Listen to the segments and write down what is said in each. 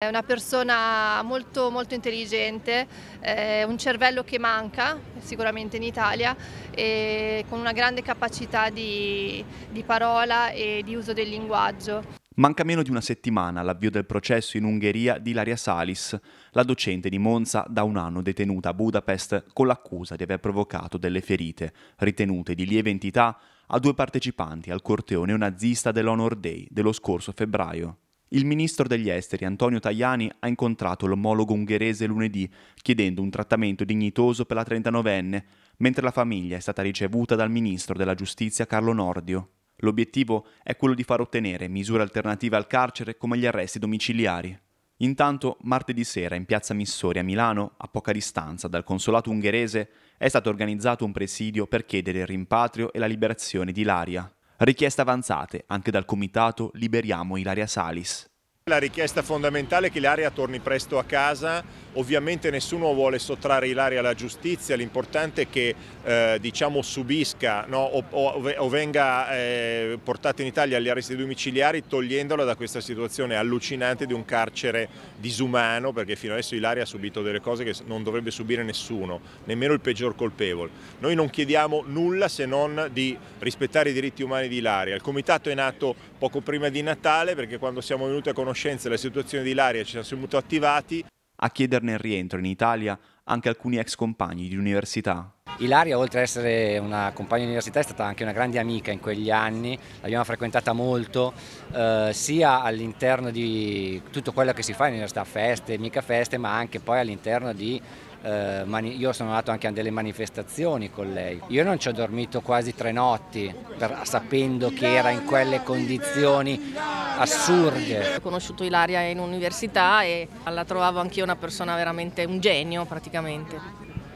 È una persona molto, molto intelligente, eh, un cervello che manca sicuramente in Italia e con una grande capacità di, di parola e di uso del linguaggio. Manca meno di una settimana all'avvio del processo in Ungheria di Ilaria Salis, la docente di Monza da un anno detenuta a Budapest con l'accusa di aver provocato delle ferite, ritenute di lieve entità, a due partecipanti al corteo neonazista dell'Honor Day dello scorso febbraio. Il ministro degli esteri Antonio Tajani ha incontrato l'omologo ungherese lunedì chiedendo un trattamento dignitoso per la 39enne, mentre la famiglia è stata ricevuta dal ministro della giustizia Carlo Nordio. L'obiettivo è quello di far ottenere misure alternative al carcere come gli arresti domiciliari. Intanto, martedì sera in piazza Missori a Milano, a poca distanza dal consolato ungherese, è stato organizzato un presidio per chiedere il rimpatrio e la liberazione di Laria, Richieste avanzate anche dal comitato Liberiamo Ilaria Salis. La richiesta fondamentale è che Ilaria torni presto a casa, ovviamente nessuno vuole sottrarre Ilaria alla giustizia, l'importante è che eh, diciamo, subisca no? o, o, o, venga eh, portata in Italia agli arresti domiciliari togliendola da questa situazione allucinante di un carcere disumano, perché fino adesso Ilaria ha subito delle cose che non dovrebbe subire nessuno, nemmeno il peggior colpevole. Noi non chiediamo nulla se non di rispettare i diritti umani di Ilaria. Il comitato è nato poco prima di Natale perché quando siamo venuti a conoscere conoscenza della situazione di Ilaria ci siamo subito attivati. A chiederne il rientro in Italia anche alcuni ex compagni di università. Ilaria, oltre ad essere una compagna di università, è stata anche una grande amica in quegli anni, l'abbiamo frequentata molto, eh, sia all'interno di tutto quello che si fa in università, feste, mica feste, ma anche poi all'interno di... Eh, io sono andato anche a delle manifestazioni con lei. Io non ci ho dormito quasi tre notti, per, sapendo che era in quelle condizioni assurde. Ho conosciuto Ilaria in università e la trovavo anch'io una persona veramente un genio praticamente.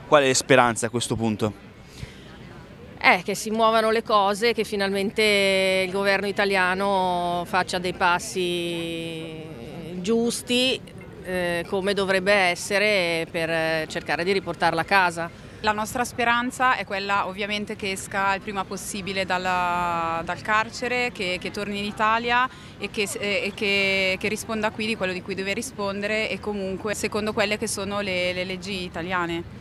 Qual è l'esperanza a questo punto? Eh, che si muovano le cose, che finalmente il governo italiano faccia dei passi giusti eh, come dovrebbe essere per eh, cercare di riportarla a casa. La nostra speranza è quella ovviamente che esca il prima possibile dalla, dal carcere, che, che, torni in Italia e, che, e che, che, risponda qui di quello di cui deve rispondere e comunque secondo quelle che sono le, le leggi italiane.